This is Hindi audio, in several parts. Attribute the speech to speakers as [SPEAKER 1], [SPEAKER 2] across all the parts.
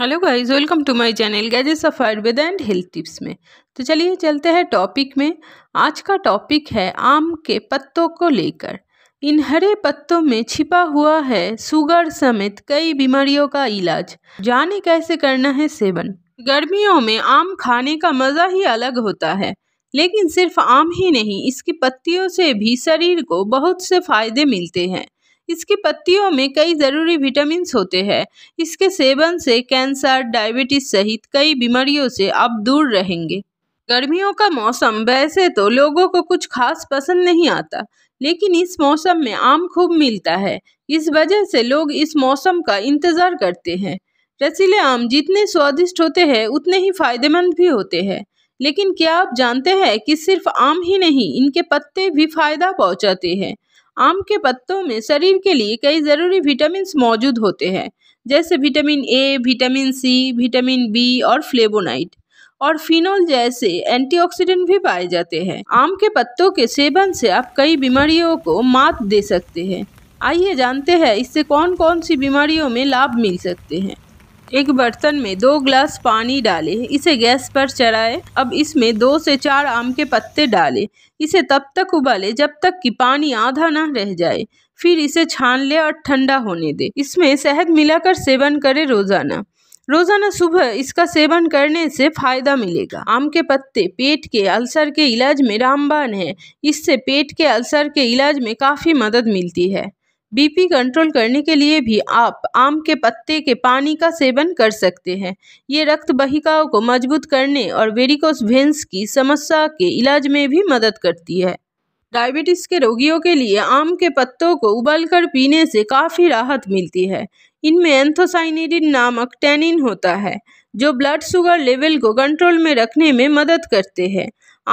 [SPEAKER 1] hello guys welcome to my channel गैजेस of Ayurveda and health tips में तो चलिए चलते हैं टॉपिक में आज का टॉपिक है आम के पत्तों को लेकर इन हरे पत्तों में छिपा हुआ है शुगर समेत कई बीमारियों का इलाज जाने कैसे करना है सेवन गर्मियों में आम खाने का मज़ा ही अलग होता है लेकिन सिर्फ आम ही नहीं इसकी पत्तियों से भी शरीर को बहुत से फायदे मिलते हैं इसकी पत्तियों में कई ज़रूरी विटामिन होते हैं इसके सेवन से कैंसर डायबिटीज सहित कई बीमारियों से आप दूर रहेंगे गर्मियों का मौसम वैसे तो लोगों को कुछ खास पसंद नहीं आता लेकिन इस मौसम में आम खूब मिलता है इस वजह से लोग इस मौसम का इंतज़ार करते हैं रसीले आम जितने स्वादिष्ट होते हैं उतने ही फायदेमंद भी होते हैं लेकिन क्या आप जानते हैं कि सिर्फ आम ही नहीं इनके पत्ते भी फायदा पहुंचाते हैं आम के पत्तों में शरीर के लिए कई ज़रूरी विटामिन मौजूद होते हैं जैसे vitamin A vitamin C vitamin B और फ्लेबोनाइट और फिनोल जैसे एंटीऑक्सीडेंट भी पाए जाते हैं आम के पत्तों के सेवन से आप कई बीमारियों को मात दे सकते हैं आइए जानते हैं इससे कौन कौन सी बीमारियों में लाभ मिल सकते हैं एक बर्तन में दो ग्लास पानी डालें इसे गैस पर चढ़ाएं अब इसमें दो से चार आम के पत्ते डालें इसे तब तक उबालें जब तक कि पानी आधा ना रह जाए फिर इसे छान लें और ठंडा होने दें इसमें शहद मिलाकर सेवन करें रोज़ाना रोज़ाना सुबह इसका सेवन करने से फ़ायदा मिलेगा आम के पत्ते पेट के अल्सर के इलाज में रामबान है इससे पेट के अल्सर के इलाज में काफ़ी मदद मिलती है बीपी कंट्रोल करने के लिए भी आप आम के पत्ते के पानी का सेवन कर सकते हैं ये रक्त बहिकाओं को मजबूत करने और वेरिकोस वेन्स की समस्या के इलाज में भी मदद करती है डायबिटीज़ के रोगियों के लिए आम के पत्तों को उबलकर पीने से काफ़ी राहत मिलती है इनमें एंथोसाइनिडिन नामक टैनिन होता है जो ब्लड शुगर लेवल को कंट्रोल में रखने में मदद करते हैं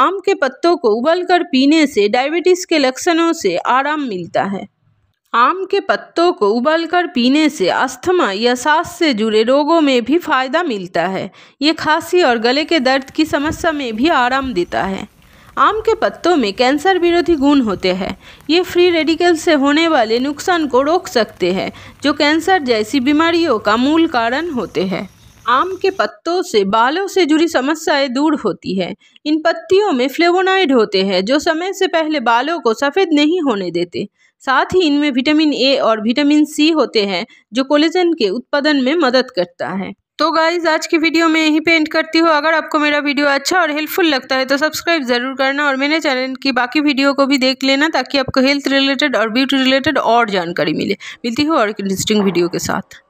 [SPEAKER 1] आम के पत्तों को उबलकर पीने से डायबिटीज़ के लक्षणों से आराम मिलता है आम के पत्तों को उबलकर पीने से अस्थमा या सांस से जुड़े रोगों में भी फायदा मिलता है ये खांसी और गले के दर्द की समस्या में भी आराम देता है आम के पत्तों में कैंसर विरोधी गुण होते हैं ये फ्री रेडिकल से होने वाले नुकसान को रोक सकते हैं जो कैंसर जैसी बीमारियों का मूल कारण होते हैं आम के पत्तों से बालों से जुड़ी समस्याएं दूर होती है इन पत्तियों में फ्लेवोनाइड होते हैं जो समय से पहले बालों को सफ़ेद नहीं होने देते साथ ही इनमें विटामिन ए और विटामिन सी होते हैं जो कोलेजन के उत्पादन में मदद करता है तो गाइज आज की वीडियो में यही पेंट करती हूँ अगर आपको मेरा वीडियो अच्छा और हेल्पफुल लगता है तो सब्सक्राइब ज़रूर करना और मेरे चैनल की बाकी वीडियो को भी देख लेना ताकि आपको हेल्थ रिलेटेड और ब्यूटी रिलेटेड और जानकारी मिले मिलती हो और इंटरेस्टिंग वीडियो के साथ